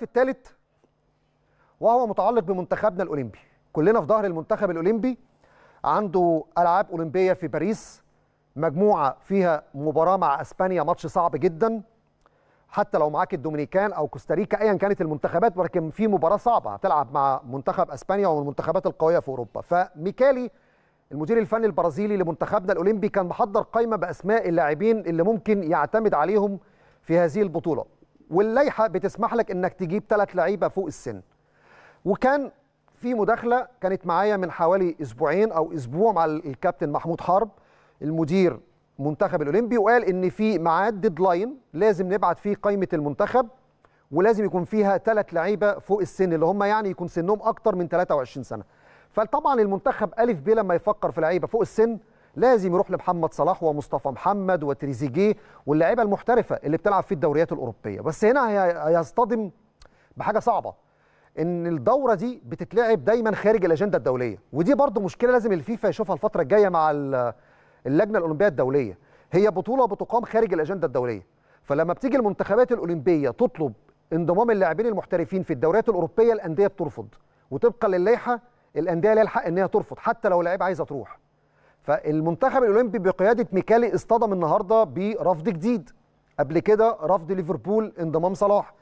الملف الثالث وهو متعلق بمنتخبنا الاولمبي كلنا في ظهر المنتخب الاولمبي عنده العاب اولمبيه في باريس مجموعه فيها مباراه مع اسبانيا ماتش صعب جدا حتى لو معاك الدومينيكان او كوستاريكا ايا كانت المنتخبات ولكن في مباراه صعبه هتلعب مع منتخب اسبانيا ومن المنتخبات القويه في اوروبا فميكالي المدير الفني البرازيلي لمنتخبنا الاولمبي كان محضر قائمه باسماء اللاعبين اللي ممكن يعتمد عليهم في هذه البطوله واللائحه بتسمح لك انك تجيب ثلاث لعيبه فوق السن وكان في مداخله كانت معايا من حوالي اسبوعين او اسبوع مع الكابتن محمود حرب المدير منتخب الاولمبي وقال ان في ميعاد ديدلاين لازم نبعت فيه قائمه المنتخب ولازم يكون فيها ثلاث لعيبه فوق السن اللي هم يعني يكون سنهم اكتر من 23 سنه فطبعا المنتخب الف ب لما يفكر في لعيبه فوق السن لازم يروح لمحمد صلاح ومصطفى محمد وتريزيجيه واللاعيبه المحترفه اللي بتلعب في الدوريات الاوروبيه بس هنا هيصطدم بحاجه صعبه ان الدوره دي بتتلعب دايما خارج الاجنده الدوليه ودي برضو مشكله لازم الفيفا يشوفها الفتره الجايه مع اللجنه الاولمبيه الدوليه هي بطوله بتقام خارج الاجنده الدوليه فلما بتيجي المنتخبات الاولمبيه تطلب انضمام اللاعبين المحترفين في الدوريات الاوروبيه الانديه بترفض وطبقا للائحه الانديه لها الحق ان هي ترفض حتى لو لعيب عايزه تروح فالمنتخب الاولمبي بقياده ميكالي اصطدم النهارده برفض جديد قبل كده رفض ليفربول انضمام صلاح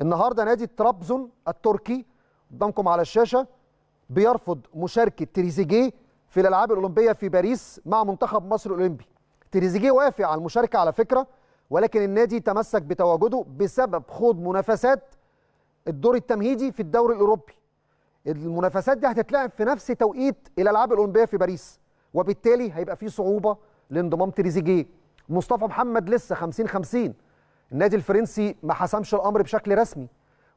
النهارده نادي ترابزون التركي قدامكم على الشاشه بيرفض مشاركه تريزيجيه في الالعاب الاولمبيه في باريس مع منتخب مصر الاولمبي تريزيجيه وافق على المشاركه على فكره ولكن النادي تمسك بتواجده بسبب خوض منافسات الدور التمهيدي في الدوري الاوروبي المنافسات دي هتتلعب في نفس توقيت الالعاب الاولمبيه في باريس وبالتالي هيبقى في صعوبه لانضمام تريزيجيه مصطفى محمد لسه 50 50 النادي الفرنسي ما حسمش الامر بشكل رسمي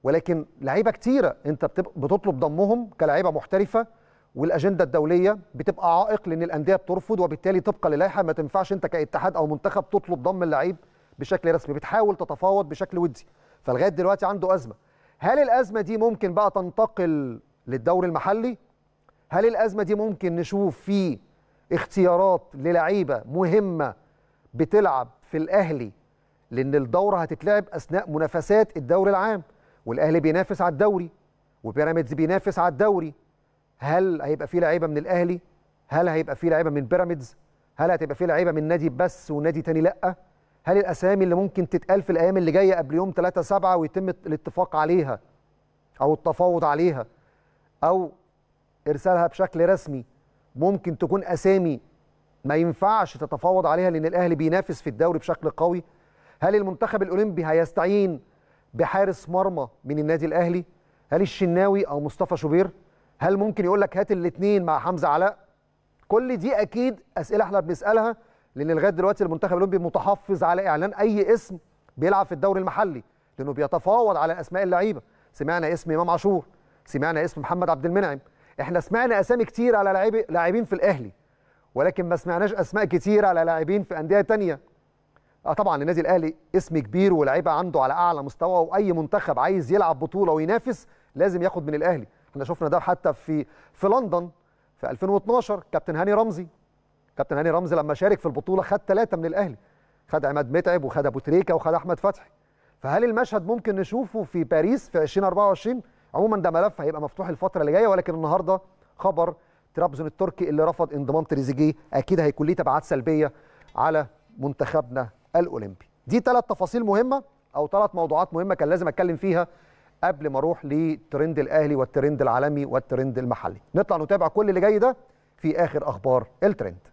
ولكن لعيبه كتيره انت بتطلب ضمهم كلاعيبه محترفه والاجنده الدوليه بتبقى عائق لان الانديه بترفض وبالتالي طبقا للائحه ما تنفعش انت كاتحاد او منتخب تطلب ضم اللعيب بشكل رسمي بتحاول تتفاوض بشكل ودي فلغايه دلوقتي عنده ازمه هل الازمه دي ممكن بقى تنتقل للدوري المحلي هل الازمه دي ممكن نشوف فيه اختيارات للعيبه مهمه بتلعب في الاهلي لان الدوره هتتلعب اثناء منافسات الدوري العام والاهلي بينافس على الدوري وبيراميدز بينافس على الدوري هل هيبقى في لعيبه من الاهلي هل هيبقى في لعيبه من بيراميدز هل هتبقى في لعيبه من نادي بس ونادي تاني لا هل الاسامي اللي ممكن تتقال في الايام اللي جايه قبل يوم 3 7 ويتم الاتفاق عليها او التفاوض عليها او ارسالها بشكل رسمي ممكن تكون اسامي ما ينفعش تتفاوض عليها لان الاهلي بينافس في الدوري بشكل قوي هل المنتخب الاولمبي هيستعين بحارس مرمى من النادي الاهلي هل الشناوي او مصطفى شوبير هل ممكن يقول لك هات الاثنين مع حمزه علاء كل دي اكيد اسئله احنا بنسالها لان لغايه دلوقتي المنتخب الاولمبي متحفظ على اعلان اي اسم بيلعب في الدوري المحلي لانه بيتفاوض على اسماء اللعيبه سمعنا اسم امام عاشور سمعنا اسم محمد عبد المنعم احنا سمعنا اسامي كتير على لاعبين في الاهلي ولكن ما سمعناش اسماء كتير على لاعبين في انديه تانية اه طبعا النادي الاهلي اسم كبير ولاعيبه عنده على اعلى مستوى واي منتخب عايز يلعب بطوله وينافس لازم ياخد من الاهلي احنا شفنا ده حتى في في لندن في 2012 كابتن هاني رمزي كابتن هاني رمزي لما شارك في البطوله خد ثلاثه من الاهلي خد عماد متعب وخد ابو تريكه وخد احمد فتحي فهل المشهد ممكن نشوفه في باريس في 2024 عموما ده ملف هيبقى مفتوح الفتره اللي جايه ولكن النهارده خبر ترابزون التركي اللي رفض انضمام تريزيجيه اكيد هيكون ليه تبعات سلبيه على منتخبنا الاولمبي دي ثلاث تفاصيل مهمه او ثلاث موضوعات مهمه كان لازم اتكلم فيها قبل ما اروح للترند الاهلي والترند العالمي والترند المحلي نطلع نتابع كل اللي جاي ده في اخر اخبار الترند